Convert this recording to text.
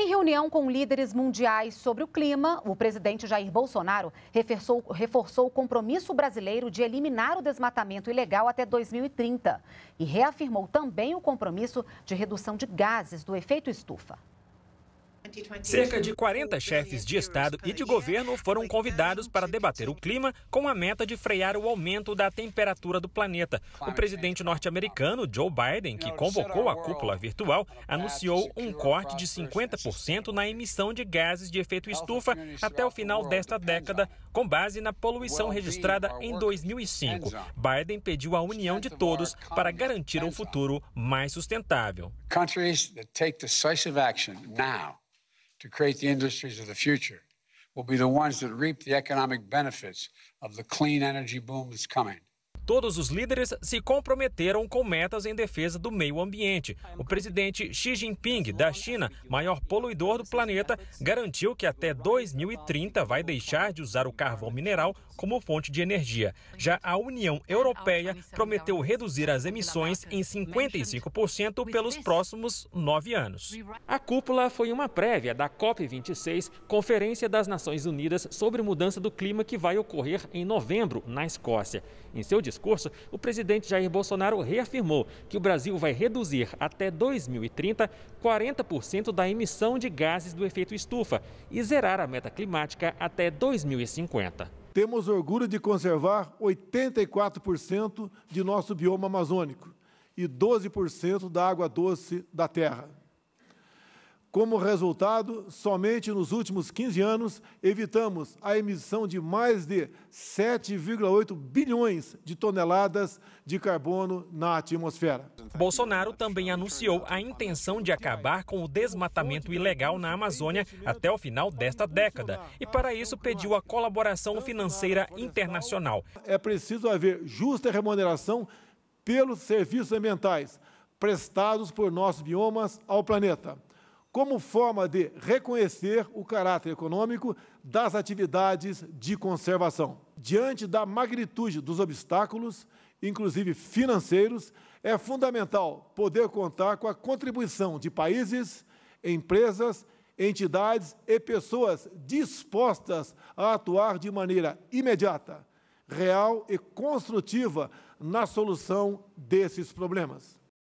Em reunião com líderes mundiais sobre o clima, o presidente Jair Bolsonaro reforçou, reforçou, o compromisso brasileiro de eliminar o desmatamento ilegal até 2030 e reafirmou também o compromisso de redução de gases do efeito estufa. Cerca de 40 chefes de Estado e de governo foram convidados para debater o clima com a meta de frear o aumento da temperatura do planeta. O presidente norte-americano Joe Biden, que convocou a cúpula virtual, anunciou um corte de 50% na emissão de gases de efeito estufa até o final desta década, com base na poluição registrada em 2005. Biden pediu a união de todos para garantir um futuro mais sustentável. Countries that take decisive action now to create the industries of the future will be the ones that reap the economic benefits of the clean energy boom that's coming. Todos os líderes se comprometeram com metas em defesa do meio ambiente. O presidente Xi Jinping, da China, maior poluidor do planeta, garantiu que até 2030 vai deixar de usar o carvão mineral como fonte de energia. Já a União Europeia prometeu reduzir as emissões em 55% pelos próximos nove anos. A cúpula foi uma prévia da COP26, Conferência das Nações Unidas sobre Mudança do Clima, que vai ocorrer em novembro, na Escócia. Em seu discurso, discurso, o presidente Jair Bolsonaro reafirmou que o Brasil vai reduzir até 2030 40% da emissão de gases do efeito estufa e zerar a meta climática até 2050. Temos orgulho de conservar 84% de nosso bioma amazônico e 12% da água doce da terra. Como resultado, somente nos últimos 15 anos evitamos a emissão de mais de 7,8 bilhões de toneladas de carbono na atmosfera. Bolsonaro também anunciou a intenção de acabar com o desmatamento ilegal na Amazônia até o final desta década e, para isso, pediu a colaboração financeira internacional. É preciso haver justa remuneração pelos serviços ambientais prestados por nossos biomas ao planeta como forma de reconhecer o caráter econômico das atividades de conservação. Diante da magnitude dos obstáculos, inclusive financeiros, é fundamental poder contar com a contribuição de países, empresas, entidades e pessoas dispostas a atuar de maneira imediata, real e construtiva na solução desses problemas.